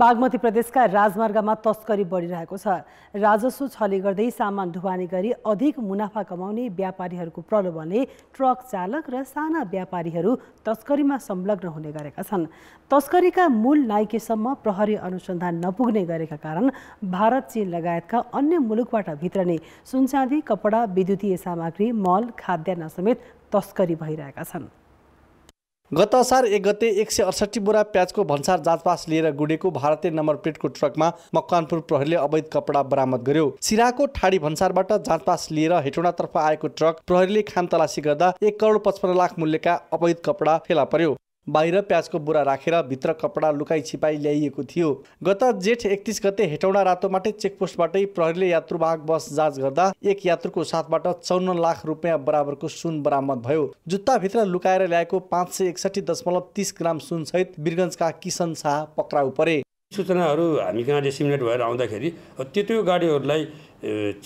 बागमती प्रदेशका राजमार्गमा तस्करी बढिरहेको छ राजस्व छले गर्दै सामान ढुवानी गरी अधिक मुनाफा कमाउने व्यापारीहरूको प्रलोभनले ट्रक चालक र साना व्यापारीहरू तस्करीमा संलग्न हुने गरेका छन् तस्करीका मूल नाइकेसम्म प्रहरी अनुसन्धान नपुग्ने गरेका कारण भारत चीन लगायतका अन्य मुलुकबाट भित्र नै सुनचाँदी कपडा विद्युतीय सामग्री मल खाद्यान्न समेत तस्करी भइरहेका छन् गत असार एक गते एक सय अडसठी बोरा प्याजको भन्सार जाँचपास लिएर गुडेको भारतीय नम्बर प्लेटको ट्रकमा मकवानपुर प्रहरीले अवैध कपडा बरामद गर्यो सिराको ठाडी भन्सारबाट जाँचपास लिएर हेटौँडातर्फ आएको ट्रक प्रहरीले खान तलासी गर्दा एक करोड पचपन्न लाख मूल्यका अवैध कपडा फेला पर्यो बाहिर प्याजको बुरा राखेर भित्र कपडा लुकाइ छिपाई ल्याइएको थियो गत जेठ एकतिस गते हेटौडा रातोमाटे चेकपोस्टबाटै प्रहरीले यात्रुवाहक बस जाँच गर्दा एक यात्रुको साथबाट चौन्न लाख रुपियाँ बराबरको सुन बरामद भयो जुत्ताभित्र लुकाएर ल्याएको पाँच सय एकसठी दशमलव तिस ग्राम सुनसहित बिरगन्जका किसन शाह पक्राउ परे सूचनाहरू हामी कहाँ डेसिमिनेट भएर आउँदाखेरि त्यो त्यो गाडीहरूलाई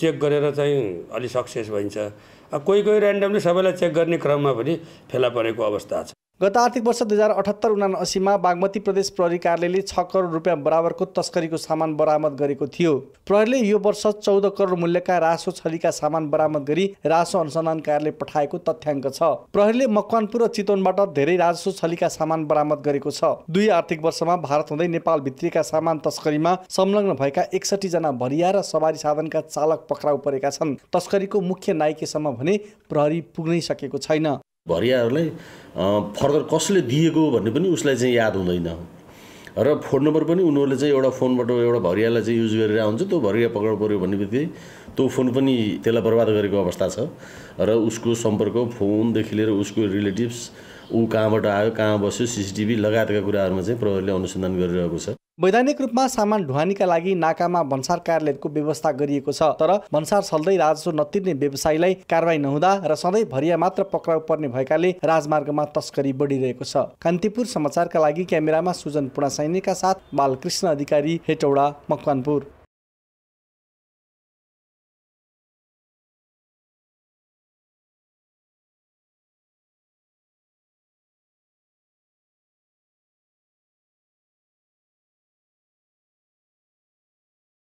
चेक गरेर चाहिँ अलिक सक्सेस भइन्छ कोही कोही ऱ्यान्डमली सबैलाई चेक गर्ने क्रममा पनि फेला परेको अवस्था छ गत आर्थिक वर्ष दुई हजार अठहत्तर उना बागमती प्रदेश प्रहरी कार्यालयले छ करोड रुपियाँ बराबरको तस्करीको सामान बरामद गरेको थियो प्रहरीले यो वर्ष चौध करोड मूल्यका रासो छलीका सामान बरामद गरी रासो अनुसन्धान कार्यालय पठाएको तथ्याङ्क छ प्रहरीले मकवानपुर र चितवनबाट धेरै रासो छलीका सामान बरामद गरेको छ दुई आर्थिक वर्षमा भारत हुँदै नेपाल भित्रिएका सामान तस्करीमा संलग्न भएका एकसठी जना भरिया र सवारी साधनका चालक पक्राउ परेका छन् तस्करीको मुख्य नायकेसम्म भने प्रहरी पुग्नै सकेको छैन भरियाहरूलाई फर्दर कसले दिएको भन्ने पनि उसलाई चाहिँ याद हुँदैन र फोन नम्बर पनि उनीहरूले चाहिँ एउटा फोनबाट एउटा भरियालाई चाहिँ युज गरेर आउँछ त्यो भरिया पक्राउ पऱ्यो भन्ने बित्तिकै त्यो फोन पनि त्यसलाई बर्बाद गरेको अवस्था छ र उसको सम्पर्क फोनदेखि लिएर उसको रिलेटिभ्स ऊ कहाँबाट आयो कहाँ बस्यो सिसिटिभी लगायतका कुराहरूमा चाहिँ प्रहरीले अनुसन्धान गरिरहेको छ वैधानिक रूपमा सामान ढुवानीका लागि नाकामा भन्सार कार्यालयको व्यवस्था गरिएको छ तर भन्सार छल्दै राजस्व नतिर्ने व्यवसायीलाई कारवाही नहुँदा र सधैँ भरिया मात्र पक्राउ पर्ने भएकाले राजमार्गमा तस्करी बढिरहेको छ कान्तिपुर समाचारका लागि क्यामेरामा सुजन पुणा सैनिकका साथ बालकृष्ण अधिकारी हेटौडा मकवानपुर